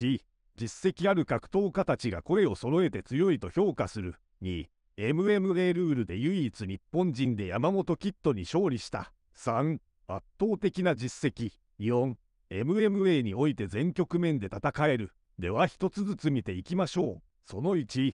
し、実績ある格闘家たちが声を揃えて強いと評価する。2、MMA ルールで唯一日本人で山本キッドに勝利した。3、圧倒的な実績。4、MMA において全局面で戦える。では一つずつ見ていきましょう。その1、